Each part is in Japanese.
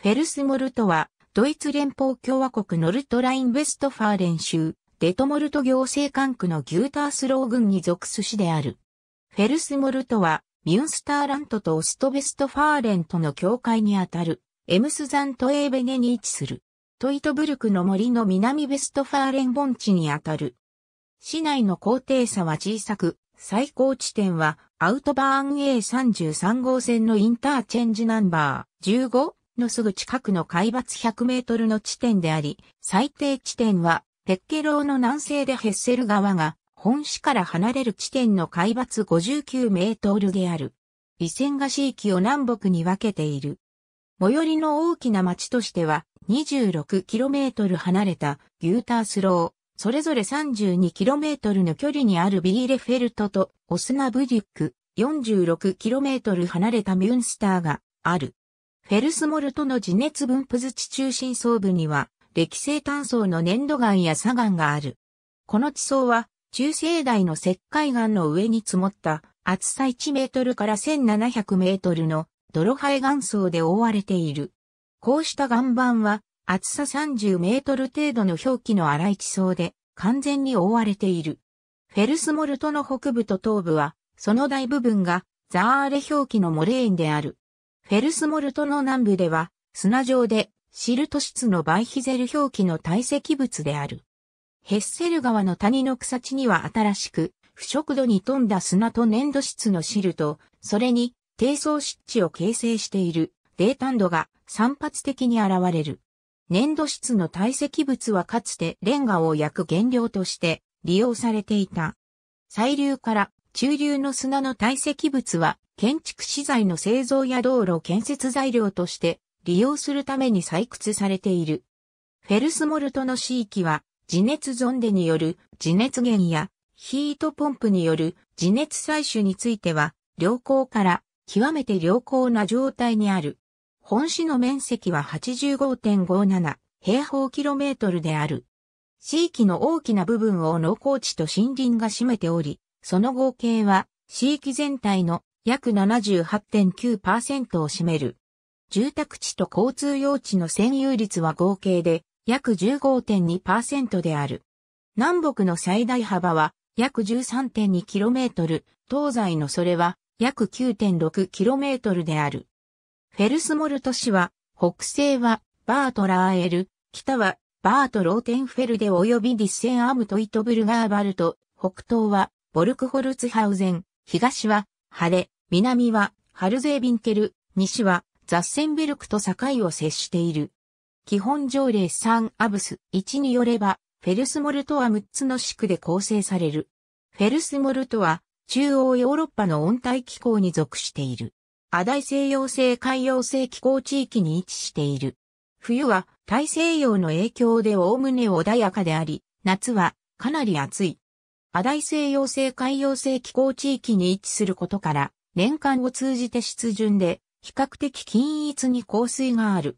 フェルスモルトは、ドイツ連邦共和国ノルトライン・ウェストファーレン州、デトモルト行政管区のギュータースロー郡に属す市である。フェルスモルトは、ミュンスターラントとオストベストファーレンとの境界にあたる、エムスザントエーベネに位置する、トイトブルクの森の南ベストファーレン盆地にあたる。市内の高低差は小さく、最高地点はアウトバーン A33 号線のインターチェンジナンバー15のすぐ近くの海抜100メートルの地点であり、最低地点は、ペッケローの南西でヘッセル川が、本市から離れる地点の海抜59メートルである。セ線が市域を南北に分けている。最寄りの大きな町としては、2 6トル離れたギュータースロー、それぞれ3 2トルの距離にあるビーレフェルトとオスナブリュック、4 6トル離れたミュンスターがある。フェルスモルトの地熱分布図地中心層部には、歴性炭層の粘土岩や砂岩がある。この地層は、中生代の石灰岩の上に積もった厚さ1メートルから1700メートルの泥灰岩層で覆われている。こうした岩盤は厚さ30メートル程度の表記の荒い地層で完全に覆われている。フェルスモルトの北部と東部は、その大部分がザーレ表記のモレーンである。フェルスモルトの南部では、砂状でシルト質のバイヒゼル表記の堆積物である。ヘッセル川の谷の草地には新しく、腐食土に富んだ砂と粘土質のシルト、それに低層湿地を形成している泥炭土が散発的に現れる。粘土質の堆積物はかつてレンガを焼く原料として利用されていた。細流から中流の砂の堆積物は建築資材の製造や道路建設材料として利用するために採掘されている。フェルスモルトの地域は、地熱ゾンデによる地熱源やヒートポンプによる地熱採取については、良好から極めて良好な状態にある。本市の面積は85.57平方キロメートルである。地域の大きな部分を農耕地と森林が占めており、その合計は地域全体の約78.9%を占める。住宅地と交通用地の占有率は合計で約15.2%である。南北の最大幅は約 13.2km、東西のそれは約 9.6km である。フェルスモルト市は、北西はバートラーエル、北はバートローテンフェルデ及びディッセンアムトイトブルガーバルト、北東はボルクホルツハウゼン、東はハレ、南はハルゼービンケル、西はザッセンベルクと境を接している。基本条例3アブス1によれば、フェルスモルトは6つの地区で構成される。フェルスモルトは中央ヨーロッパの温帯気候に属している。亜大西洋性海洋性気候地域に位置している。冬は大西洋の影響でおおむね穏やかであり、夏はかなり暑い。亜大西洋性海洋性気候地域に位置することから、年間を通じて湿潤で、比較的均一に降水がある。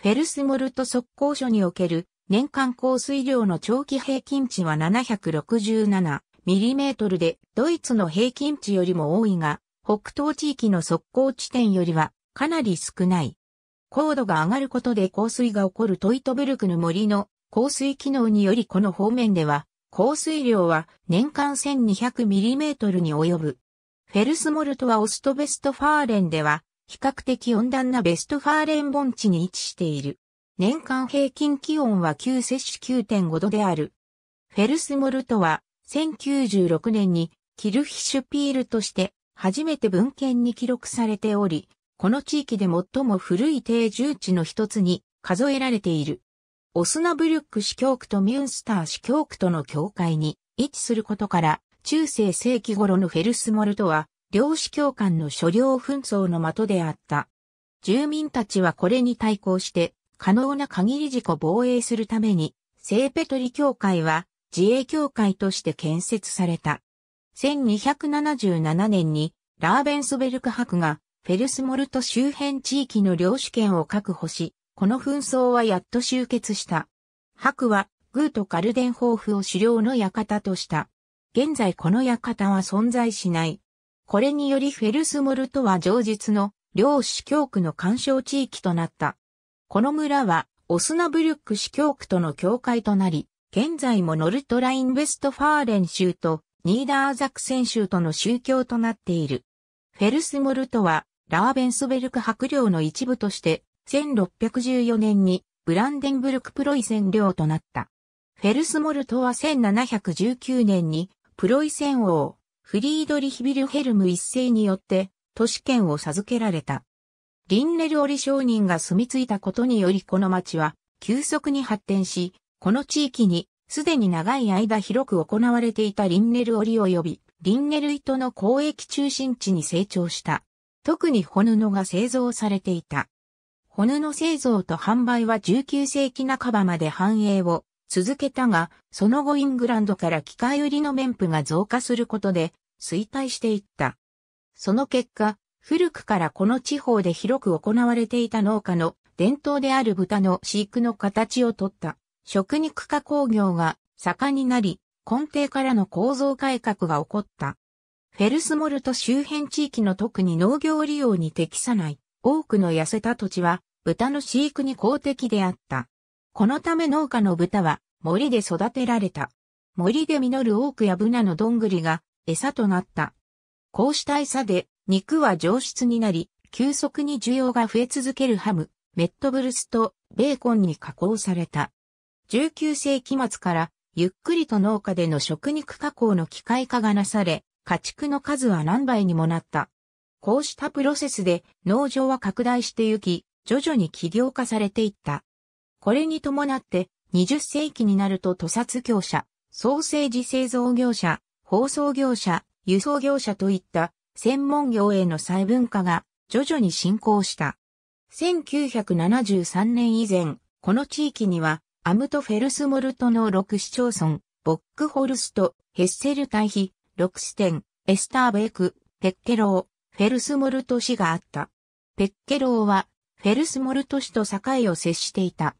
フェルスモルト速攻所における年間降水量の長期平均値は 767mm で、ドイツの平均値よりも多いが、北東地域の速攻地点よりはかなり少ない。高度が上がることで降水が起こるトイトブルクの森の降水機能によりこの方面では降水量は年間 1200mm に及ぶ。フェルスモルトはオストベストファーレンでは、比較的温暖なベストファーレン盆地に位置している。年間平均気温は旧摂取9.5度である。フェルスモルトは、1096年にキルヒシュピールとして初めて文献に記録されており、この地域で最も古い定住地の一つに数えられている。オスナブルック市教区とミュンスター市教区との境界に位置することから、中世世紀頃のフェルスモルトは、領主教官の所領紛争の的であった。住民たちはこれに対抗して、可能な限り自己防衛するために、聖ペトリ教会は自衛教会として建設された。1277年にラーベンソベルク博がフェルスモルト周辺地域の領主権を確保し、この紛争はやっと終結した。博はグーとカルデンホーフを狩猟の館とした。現在この館は存在しない。これによりフェルスモルトは上述の両主教区の干渉地域となった。この村はオスナブルック主教区との境界となり、現在もノルトライン・ベストファーレン州とニーダーザクセン州との宗教となっている。フェルスモルトはラーベンスベルク白領の一部として1614年にブランデンブルクプロイセン領となった。フェルスモルトは1719年にプロイセン王、フリードリヒビルヘルム一世によって、都市圏を授けられた。リンネルオリ商人が住み着いたことによりこの町は急速に発展し、この地域にすでに長い間広く行われていたリンネルオリ及びリンネル糸の交易中心地に成長した。特にホ布が製造されていた。ホ布製造と販売は19世紀半ばまで繁栄を続けたが、その後イングランドから機械売りの綿布が増加することで衰退していった。その結果、古くからこの地方で広く行われていた農家の伝統である豚の飼育の形をとった食肉加工業が盛んになり、根底からの構造改革が起こった。フェルスモルト周辺地域の特に農業利用に適さない多くの痩せた土地は豚の飼育に公的であった。このため農家の豚は森で育てられた。森で実る多くやブナのどんぐりが餌となった。こうした餌で肉は上質になり、急速に需要が増え続けるハム、メットブルスとベーコンに加工された。19世紀末からゆっくりと農家での食肉加工の機械化がなされ、家畜の数は何倍にもなった。こうしたプロセスで農場は拡大してゆき、徐々に起業化されていった。これに伴って、20世紀になると屠殺業者、ソーセージ製造業者、包装業者、輸送業者といった専門業への細分化が徐々に進行した。1973年以前、この地域にはアムトフェルスモルトの6市町村、ボックホルスト、ヘッセル対比、ロクステン、エスターベーク、ペッケロー、フェルスモルト市があった。ペッケローは、フェルスモルト市と境を接していた。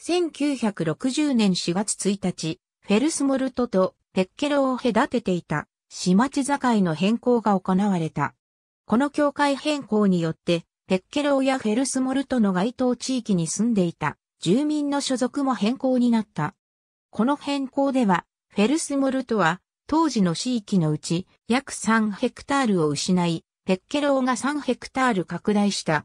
1960年4月1日、フェルスモルトとペッケロを隔てていた、市町境の変更が行われた。この境界変更によって、ペッケロやフェルスモルトの該当地域に住んでいた住民の所属も変更になった。この変更では、フェルスモルトは当時の地域のうち約3ヘクタールを失い、ペッケローが3ヘクタール拡大した。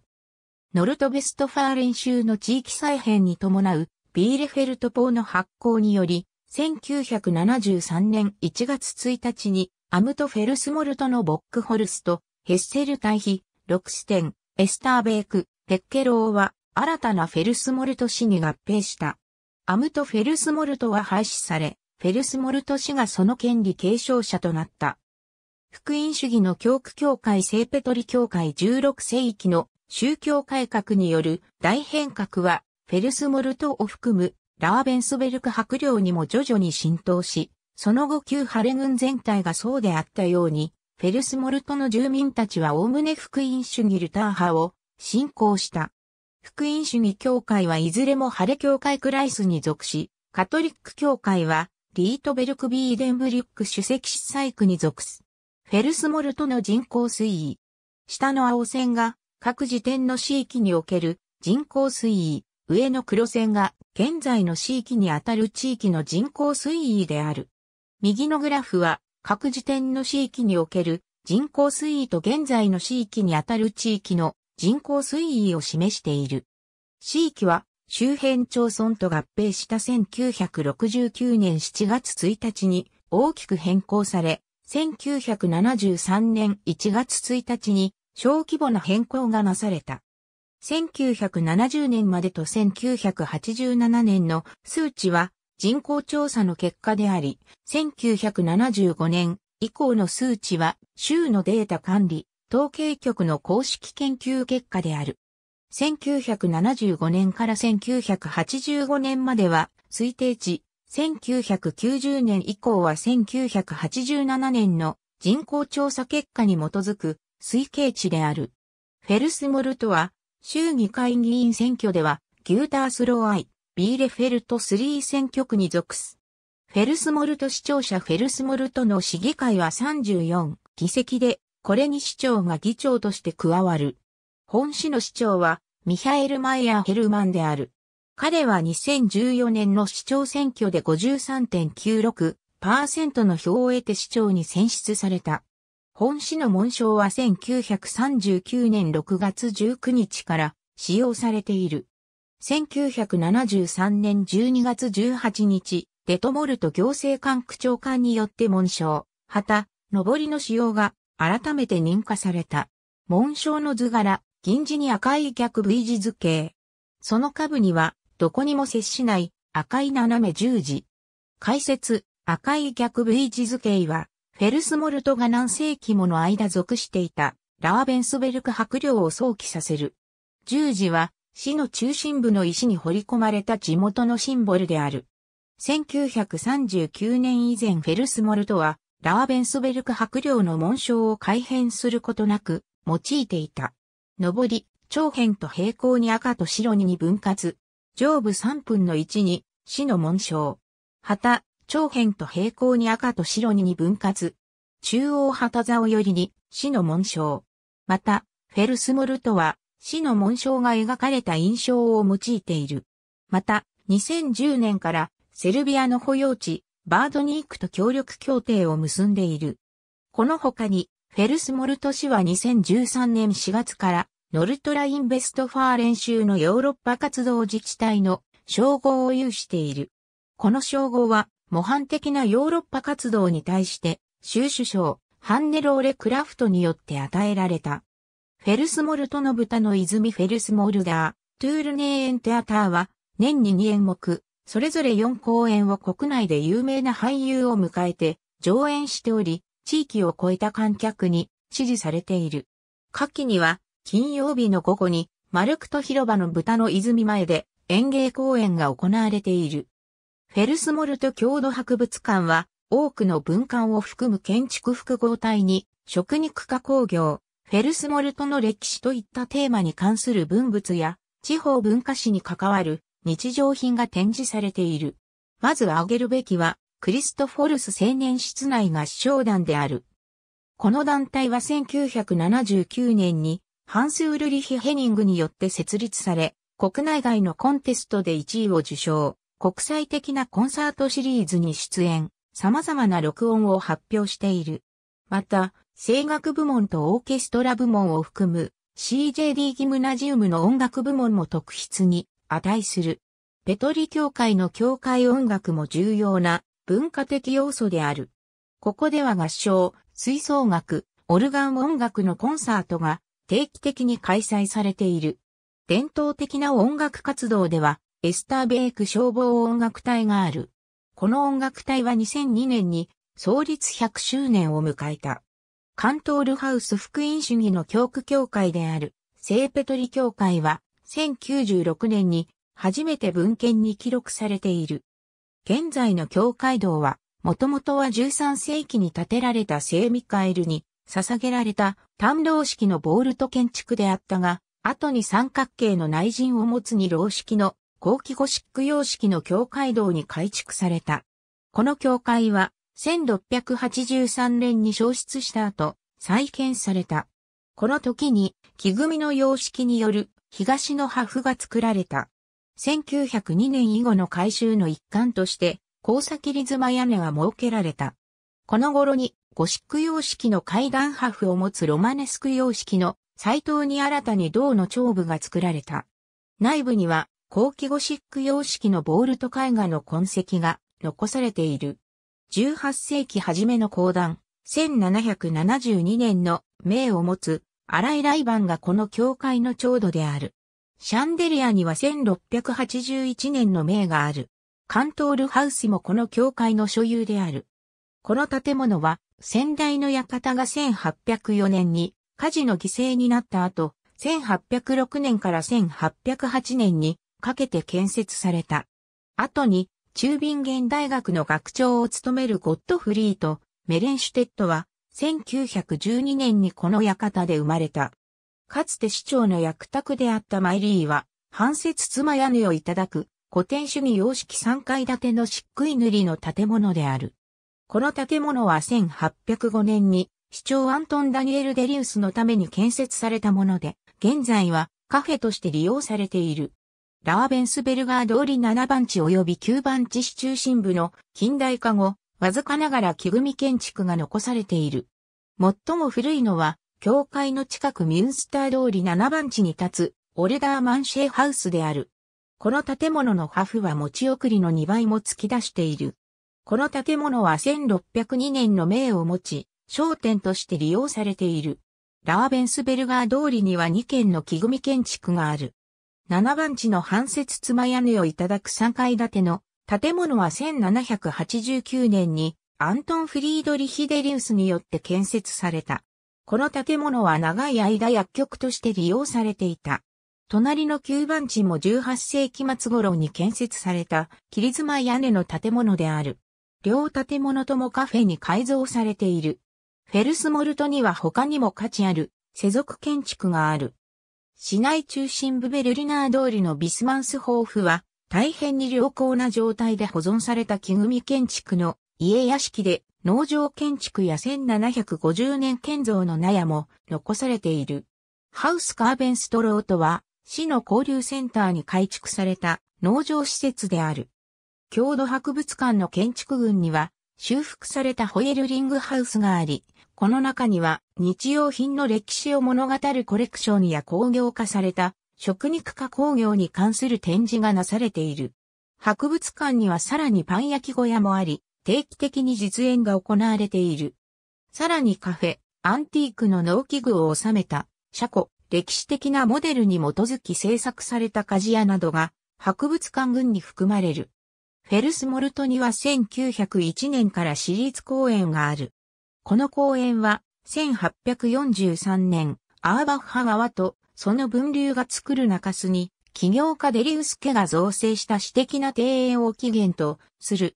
ノルトベストファーレン州の地域再編に伴うビーレフェルト法の発行により、1973年1月1日にアムトフェルスモルトのボックホルスト、ヘッセル対比、ロクステン、エスターベーク、ペッケローは新たなフェルスモルト市に合併した。アムトフェルスモルトは廃止され、フェルスモルト氏がその権利継承者となった。福音主義の教区教会聖ペトリ教会16世紀の宗教改革による大変革は、フェルスモルトを含むラーベンスベルク伯領にも徐々に浸透し、その後旧ハレ軍全体がそうであったように、フェルスモルトの住民たちは概ね福音主義ルター派を信仰した。福音主義教会はいずれもハレ教会クライスに属し、カトリック教会はリートベルク・ビーデンブリュック主席司祭区に属す。フェルスモルトの人口推移。下の青線が各時点の地域における人口推移、上の黒線が現在の地域にあたる地域の人口推移である。右のグラフは各時点の地域における人口推移と現在の地域にあたる地域の人口推移を示している。地域は周辺町村と合併した1969年7月1日に大きく変更され、1973年1月1日に小規模な変更がなされた。1970年までと1987年の数値は人口調査の結果であり、1975年以降の数値は州のデータ管理、統計局の公式研究結果である。1975年から1985年までは推定値、1990年以降は1987年の人口調査結果に基づく推計値である。フェルスモルトは、州議会議員選挙では、ギュータースローアイ、ビーレフェルト3選挙区に属す。フェルスモルト市長者フェルスモルトの市議会は34議席で、これに市長が議長として加わる。本市の市長は、ミハエル・マイヤー・ヘルマンである。彼は2014年の市長選挙で53.96%の票を得て市長に選出された。本市の紋章は1939年6月19日から使用されている。1973年12月18日、デトモルト行政官区長官によって紋章、旗、上りの使用が改めて認可された。紋章の図柄、銀字に赤い逆 V 字図形。その下部には、どこにも接しない赤い斜め十字。解説、赤い逆 V 字図形は、フェルスモルトが何世紀もの間属していたラーベンスベルク白領を想起させる。十字は市の中心部の石に彫り込まれた地元のシンボルである。1939年以前フェルスモルトはラーベンスベルク白領の紋章を改変することなく用いていた。上り、長辺と平行に赤と白に分割。上部3分の1に、死の紋章。旗、長辺と平行に赤と白に分割。中央旗竿よりに死の紋章。また、フェルスモルトは死の紋章が描かれた印象を用いている。また、2010年からセルビアの保養地、バードニークと協力協定を結んでいる。この他に、フェルスモルト氏は2013年4月からノルトラインベストファー練習のヨーロッパ活動自治体の称号を有している。この称号は模範的なヨーロッパ活動に対して、州首相、ハンネローレ・クラフトによって与えられた。フェルスモルトの豚の泉フェルスモルダー、トゥールネーエンテアターは、年に2演目、それぞれ4公演を国内で有名な俳優を迎えて、上演しており、地域を超えた観客に支持されている。夏季には、金曜日の午後に、マルクト広場の豚の泉前で、演芸公演が行われている。フェルスモルト郷土博物館は、多くの文館を含む建築複合体に、食肉加工業、フェルスモルトの歴史といったテーマに関する文物や、地方文化史に関わる日常品が展示されている。まず挙げるべきは、クリストフォルス青年室内合唱団である。この団体は1979年に、ハンス・ウルリヒ・ヘニングによって設立され、国内外のコンテストで1位を受賞。国際的なコンサートシリーズに出演、様々な録音を発表している。また、声楽部門とオーケストラ部門を含む CJD ギムナジウムの音楽部門も特筆に値する。ペトリ教会の教会音楽も重要な文化的要素である。ここでは合唱、吹奏楽、オルガン音楽のコンサートが定期的に開催されている。伝統的な音楽活動ではエスターベイク消防音楽隊がある。この音楽隊は2002年に創立100周年を迎えた。カントールハウス福音主義の教区教会である聖ペトリ教会は1096年に初めて文献に記録されている。現在の教会堂は、もともとは13世紀に建てられた聖ミカエルに捧げられた単老式のボールト建築であったが、後に三角形の内陣を持つ二老式の後期ゴシック様式の教会堂に改築された。この教会は1683年に消失した後、再建された。この時に木組みの様式による東の破風が作られた。1902年以後の改修の一環として、交差切り妻屋根が設けられた。この頃に、ゴシック様式の階段破風を持つロマネスク様式の斎藤に新たに銅の長部が作られた。内部には後期ゴシック様式のボールト絵画の痕跡が残されている。18世紀初めの講談、1772年の名を持つ荒井バ番がこの教会の長度である。シャンデリアには1681年の名がある。カントールハウスもこの教会の所有である。この建物は先代の館が1804年に火事の犠牲になった後、1806年から1808年にかけて建設された。後に、中ビンゲン大学の学長を務めるゴッドフリーとメレンシュテットは、1912年にこの館で生まれた。かつて市長の役宅であったマイリーは、半節妻屋根をいただく古典主義様式3階建ての漆喰塗りの建物である。この建物は1805年に市長アントン・ダニエル・デリウスのために建設されたもので、現在はカフェとして利用されている。ラワベンスベルガー通り7番地及び9番地市中心部の近代化後、わずかながら木組建築が残されている。最も古いのは、教会の近くミュンスター通り7番地に立つ、オルダーマンシェーハウスである。この建物の破風は持ち送りの2倍も突き出している。この建物は1602年の名を持ち、商店として利用されている。ラーベンスベルガー通りには2軒の木組建築がある。7番地の半節妻屋根をいただく3階建ての建物は1789年にアントン・フリードリヒ・デリウスによって建設された。この建物は長い間薬局として利用されていた。隣の9番地も18世紀末頃に建設された切妻屋根の建物である。両建物ともカフェに改造されている。フェルスモルトには他にも価値ある世俗建築がある。市内中心部ベルリナー通りのビスマンスホーフは、大変に良好な状態で保存された木組み建築の家屋敷で、農場建築や1750年建造の納屋も残されている。ハウスカーベンストロートは、市の交流センターに改築された農場施設である。郷土博物館の建築群には、修復されたホエルリングハウスがあり、この中には日用品の歴史を物語るコレクションや工業化された食肉加工業に関する展示がなされている。博物館にはさらにパン焼き小屋もあり、定期的に実演が行われている。さらにカフェ、アンティークの農機具を収めた、車庫、歴史的なモデルに基づき制作された鍛冶屋などが、博物館群に含まれる。フェルスモルトには1901年から私立公園がある。この公園は、1843年、アーバッハ川とその分流が作る中州に、起業家デリウス家が造成した私的な庭園を起源とする。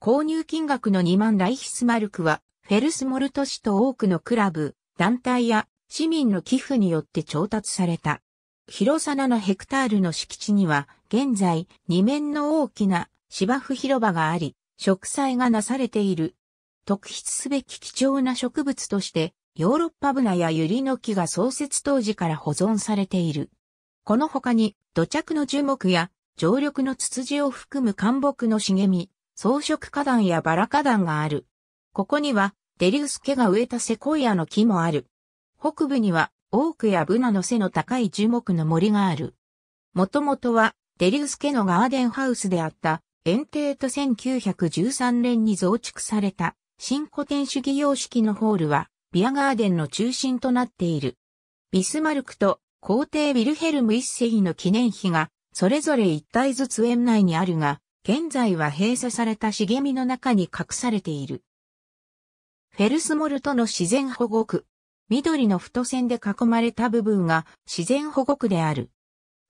購入金額の2万ライヒスマルクは、フェルスモルト市と多くのクラブ、団体や市民の寄付によって調達された。広さ7ヘクタールの敷地には、現在、2面の大きな芝生広場があり、植栽がなされている。特筆すべき貴重な植物として、ヨーロッパブナやユリの木が創設当時から保存されている。この他に土着の樹木や常緑のツツジを含む干木の茂み、草食花壇やバラ花壇がある。ここにはデリウス家が植えたセコイアの木もある。北部にはオークやブナの背の高い樹木の森がある。もともとはデリウス家のガーデンハウスであった園庭と1913年に増築された新古典主義様式のホールは、ビアガーデンの中心となっている。ビスマルクと皇帝ウィルヘルム一世の記念碑が、それぞれ一体ずつ園内にあるが、現在は閉鎖された茂みの中に隠されている。フェルスモルトの自然保護区。緑の太線で囲まれた部分が自然保護区である。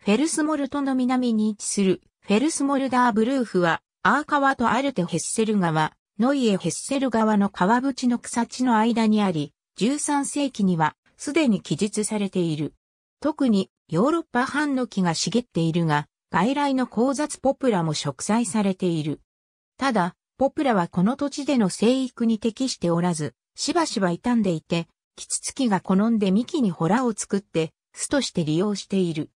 フェルスモルトの南に位置するフェルスモルダーブルーフはアーカワとアルテヘッセル川、ノイエ・ヘッセル側の川淵の草地の間にあり、13世紀にはすでに記述されている。特にヨーロッパ半の木が茂っているが、外来の交雑ポプラも植栽されている。ただ、ポプラはこの土地での生育に適しておらず、しばしば傷んでいて、キツツキが好んで幹にホラを作って、巣として利用している。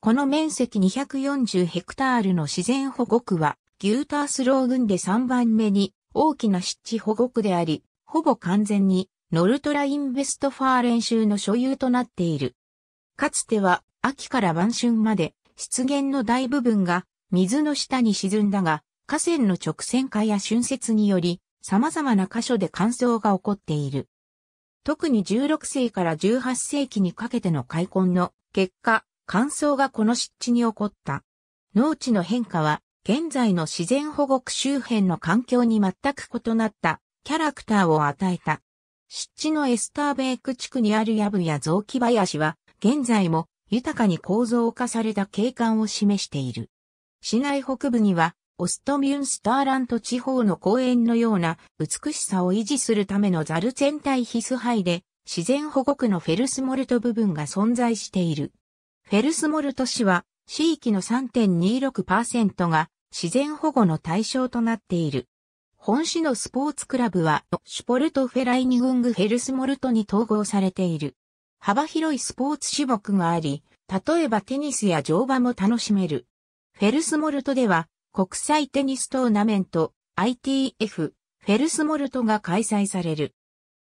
この面積240ヘクタールの自然保護区は、ギュータースロー群で3番目に大きな湿地保護区であり、ほぼ完全にノルトライン・ベストファーレン州の所有となっている。かつては秋から晩春まで湿原の大部分が水の下に沈んだが、河川の直線化や浚節により様々な箇所で乾燥が起こっている。特に16世から18世紀にかけての開墾の結果、乾燥がこの湿地に起こった。農地の変化は現在の自然保護区周辺の環境に全く異なったキャラクターを与えた。湿地のエスターベイク地区にあるヤブや雑木林は、現在も豊かに構造化された景観を示している。市内北部には、オストミュンスターラント地方の公園のような美しさを維持するためのザル全体ヒスハイで、自然保護区のフェルスモルト部分が存在している。フェルスモルト市は、地域の3.26%が自然保護の対象となっている。本市のスポーツクラブは、シュポルトフェライニグングヘルスモルトに統合されている。幅広いスポーツ種目があり、例えばテニスや乗馬も楽しめる。フェルスモルトでは、国際テニストーナメント ITF フェルスモルトが開催される。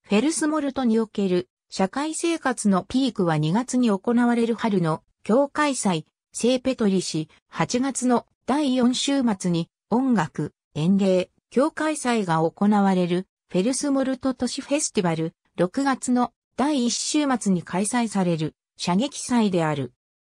フェルスモルトにおける社会生活のピークは2月に行われる春の協会祭、聖ペトリ市、8月の第4週末に音楽、演芸、協会祭が行われるフェルスモルト都市フェスティバル6月の第1週末に開催される射撃祭である。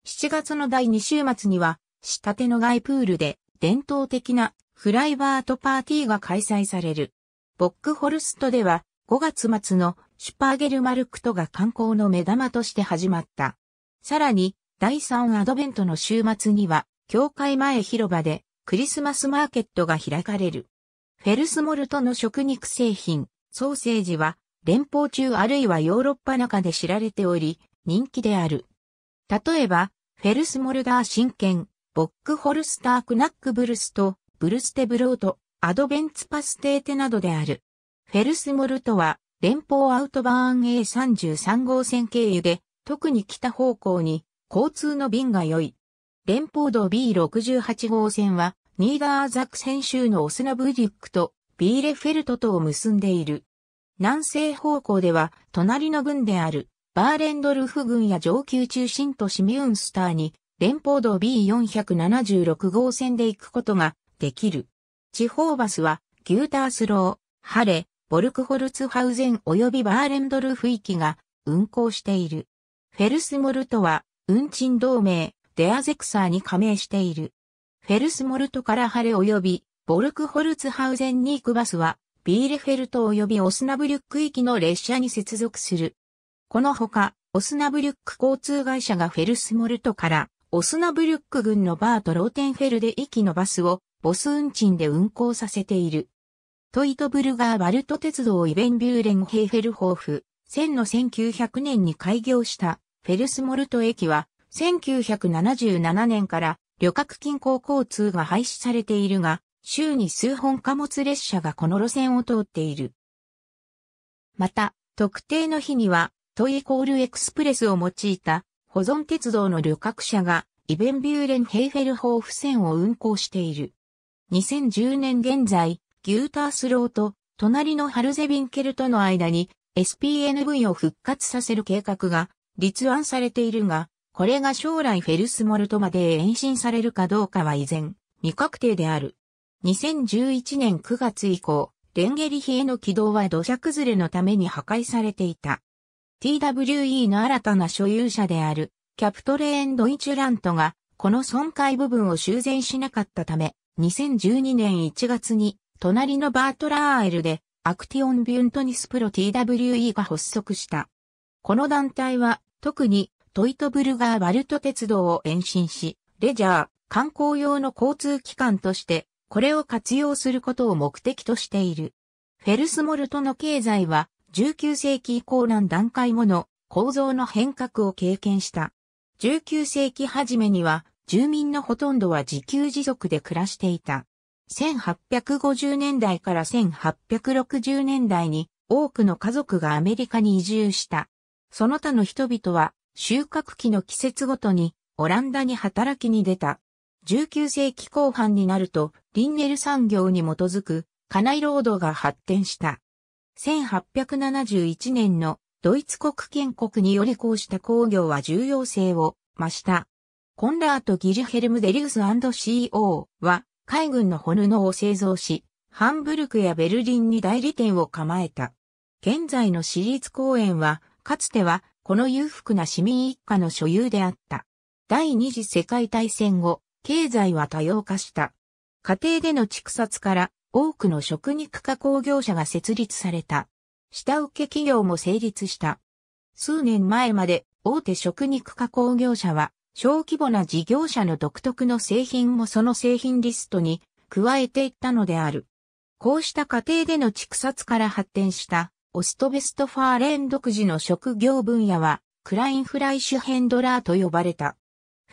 7月の第2週末には仕立ての外プールで伝統的なフライバートパーティーが開催される。ボックホルストでは5月末のシュパーゲルマルクトが観光の目玉として始まった。さらに第3アドベントの週末には教会前広場でクリスマスマーケットが開かれる。フェルスモルトの食肉製品、ソーセージは連邦中あるいはヨーロッパ中で知られており、人気である。例えば、フェルスモルダー神剣、ボックホルスタークナックブルスト、ブルステブロート、アドベンツパステーテなどである。フェルスモルトは、連邦アウトバーン A33 号線経由で、特に北方向に交通の便が良い。連邦道 B68 号線は、ニーダーザクセン州のオスナブディックとビーレフェルトとを結んでいる。南西方向では、隣の軍である、バーレンドルフ軍や上級中心都市ミュンスターに、連邦道 B476 号線で行くことができる。地方バスは、ギュータースロー、ハレ、ボルクホルツハウゼン及びバーレンドルフ域が運行している。フェルスモルトは、運賃同盟、デアゼクサーに加盟している。フェルスモルトからハレ及び、ボルクホルツハウゼンに行くバスは、ビーレフェルト及びオスナブリュック行きの列車に接続する。このほか、オスナブリュック交通会社がフェルスモルトから、オスナブリュック軍のバート・ローテンフェルデきのバスを、ボス運賃で運行させている。トイトブルガー・バルト鉄道イベンビューレン・ヘーフェルホーフ、1000の1900年に開業した、フェルスモルト駅は、1977年から旅客近郊交通が廃止されているが、週に数本貨物列車がこの路線を通っている。また、特定の日には、トイコールエクスプレスを用いた保存鉄道の旅客車がイベンビューレン・ヘイフェルホーフ線を運行している。2010年現在、ギュータースローと隣のハルゼビンケルとの間に SPNV を復活させる計画が立案されているが、これが将来フェルスモルトまで延伸されるかどうかは依然、未確定である。2011年9月以降、レンゲリヒへの軌道は土砂崩れのために破壊されていた。TWE の新たな所有者である、キャプトレーン・ドイチュラントが、この損壊部分を修繕しなかったため、2012年1月に、隣のバートラーエルで、アクティオン・ビュントニスプロ TWE が発足した。この団体は、特に、トイトブルガーバルト鉄道を延伸し、レジャー、観光用の交通機関として、これを活用することを目的としている。フェルスモルトの経済は、19世紀以降何段階もの構造の変革を経験した。19世紀初めには、住民のほとんどは自給自足で暮らしていた。1850年代から1860年代に多くの家族がアメリカに移住した。その他の人々は収穫期の季節ごとにオランダに働きに出た。19世紀後半になると、リンネル産業に基づく、家内労働が発展した。1871年のドイツ国建国によりこうした工業は重要性を増した。コンラート・ギルヘルム・デリウス &CO は海軍のホルノを製造し、ハンブルクやベルリンに代理店を構えた。現在の私立公園は、かつてはこの裕福な市民一家の所有であった。第二次世界大戦後、経済は多様化した。家庭での畜殺から多くの食肉加工業者が設立された。下請け企業も成立した。数年前まで大手食肉加工業者は小規模な事業者の独特の製品もその製品リストに加えていったのである。こうした家庭での畜殺から発展したオストベストファーレン独自の職業分野は、クラインフライシュヘンドラーと呼ばれた。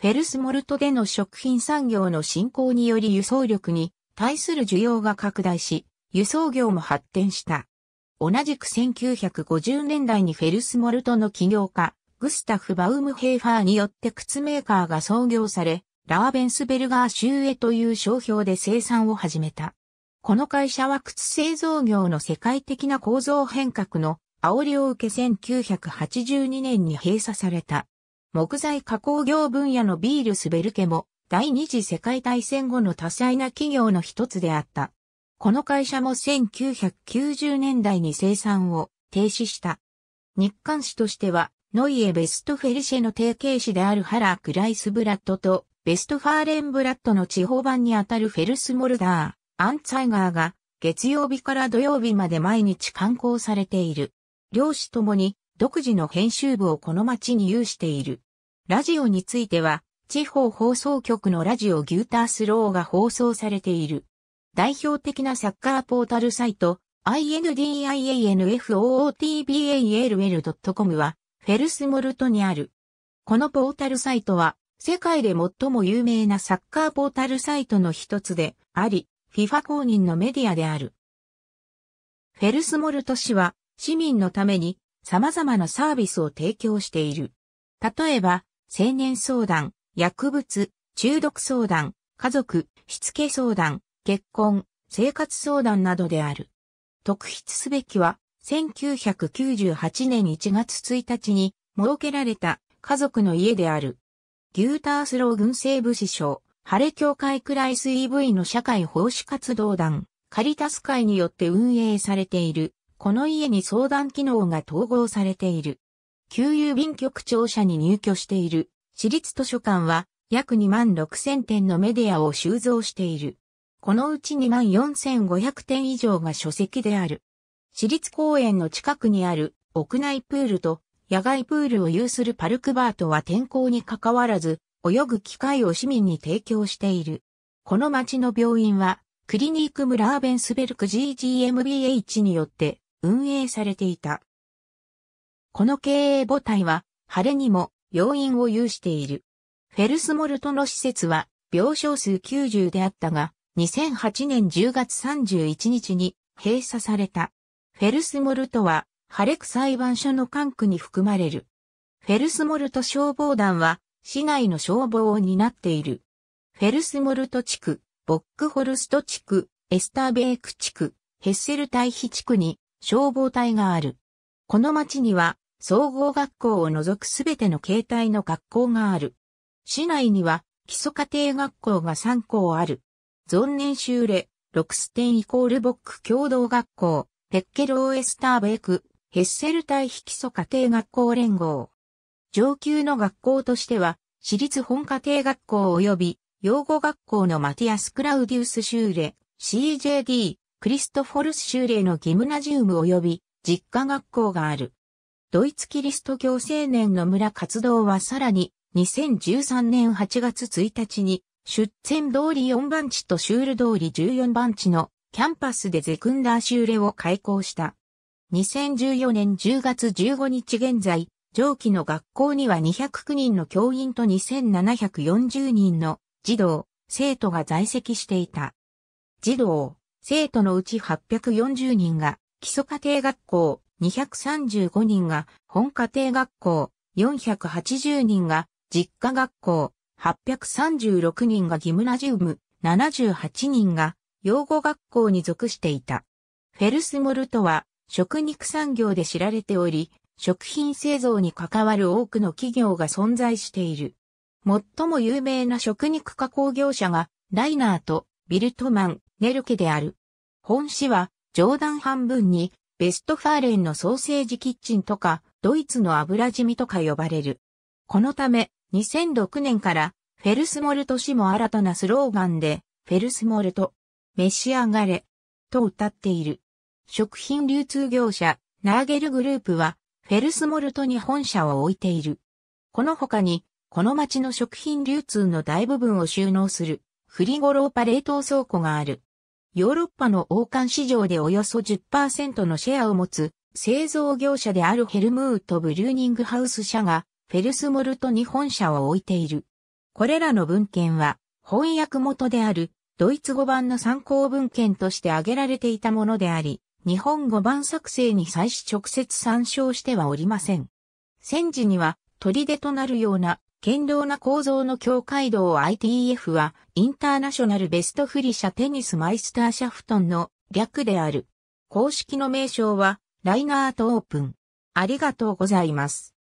フェルスモルトでの食品産業の振興により輸送力に対する需要が拡大し、輸送業も発展した。同じく1950年代にフェルスモルトの起業家、グスタフ・バウムヘーファーによって靴メーカーが創業され、ラーベンスベルガー州へという商標で生産を始めた。この会社は靴製造業の世界的な構造変革の煽りを受け1982年に閉鎖された。木材加工業分野のビールスベルケも第二次世界大戦後の多彩な企業の一つであった。この会社も1990年代に生産を停止した。日刊誌としては、ノイエ・ベストフェルシェの提携誌であるハラー・クライスブラッドとベストファーレンブラッドの地方版にあたるフェルス・モルダー。アンツァイガーが月曜日から土曜日まで毎日刊行されている。両氏ともに独自の編集部をこの町に有している。ラジオについては、地方放送局のラジオギュータースローが放送されている。代表的なサッカーポータルサイト、indianfootball.com は、フェルスモルトにある。このポータルサイトは、世界で最も有名なサッカーポータルサイトの一つであり、FIFA 公認のメディアである。フェルスモルト市は市民のために様々なサービスを提供している。例えば、青年相談、薬物、中毒相談、家族、しつけ相談、結婚、生活相談などである。特筆すべきは、1998年1月1日に設けられた家族の家である。ギュータースロー軍政部首相、晴れ協会クライス EV の社会奉仕活動団、カリタス会によって運営されている。この家に相談機能が統合されている。旧郵便局庁舎に入居している。私立図書館は約2万6千点のメディアを収蔵している。このうち2万4500点以上が書籍である。私立公園の近くにある屋内プールと野外プールを有するパルクバートは天候に関わらず泳ぐ機会を市民に提供している。この町の病院は、クリニークムラーベンスベルク GGMBH によって運営されていた。この経営母体は、晴れにも要因を有している。フェルスモルトの施設は、病床数90であったが、2008年10月31日に閉鎖された。フェルスモルトは、ハレク裁判所の管区に含まれる。フェルスモルト消防団は、市内の消防を担っている。フェルスモルト地区、ボックホルスト地区、エスターベーク地区、ヘッセル対比地区に消防隊がある。この町には総合学校を除くすべての形態の学校がある。市内には基礎家庭学校が3校ある。ゾンネンシューレ、ロクステンイコールボック共同学校、ペッケローエスターベーク、ヘッセル対比基礎家庭学校連合。上級の学校としては、私立本家庭学校及び、養護学校のマティアス・クラウディウス・シューレ、CJD、クリストフォルス・シューレのギムナジウム及び、実家学校がある。ドイツキリスト教青年の村活動はさらに、2013年8月1日に、出店通り4番地とシュール通り14番地のキャンパスでゼクンダーシューレを開校した。2014年10月15日現在、上記の学校には209人の教員と2740人の児童、生徒が在籍していた。児童、生徒のうち840人が基礎家庭学校、235人が本家庭学校、480人が実家学校、836人がギムナジウム、78人が養護学校に属していた。フェルスモルトは食肉産業で知られており、食品製造に関わる多くの企業が存在している。最も有名な食肉加工業者が、ライナーとビルトマン、ネルケである。本市は、冗談半分に、ベストファーレンのソーセージキッチンとか、ドイツの油染みとか呼ばれる。このため、2006年から、フェルスモルト市も新たなスローガンで、フェルスモルト、召し上がれ、と歌っている。食品流通業者、ナーゲルグループは、フェルスモルトに本社を置いている。この他に、この町の食品流通の大部分を収納するフリゴローパ冷凍倉庫がある。ヨーロッパの王冠市場でおよそ10%のシェアを持つ製造業者であるヘルムート・ブルーニングハウス社がフェルスモルトに本社を置いている。これらの文献は翻訳元であるドイツ語版の参考文献として挙げられていたものであり、日本語版作成に際し直接参照してはおりません。戦時には、砦となるような、堅牢な構造の境界道 ITF は、インターナショナルベストフリシャテニスマイスターシャフトンの略である。公式の名称は、ライナートオープン。ありがとうございます。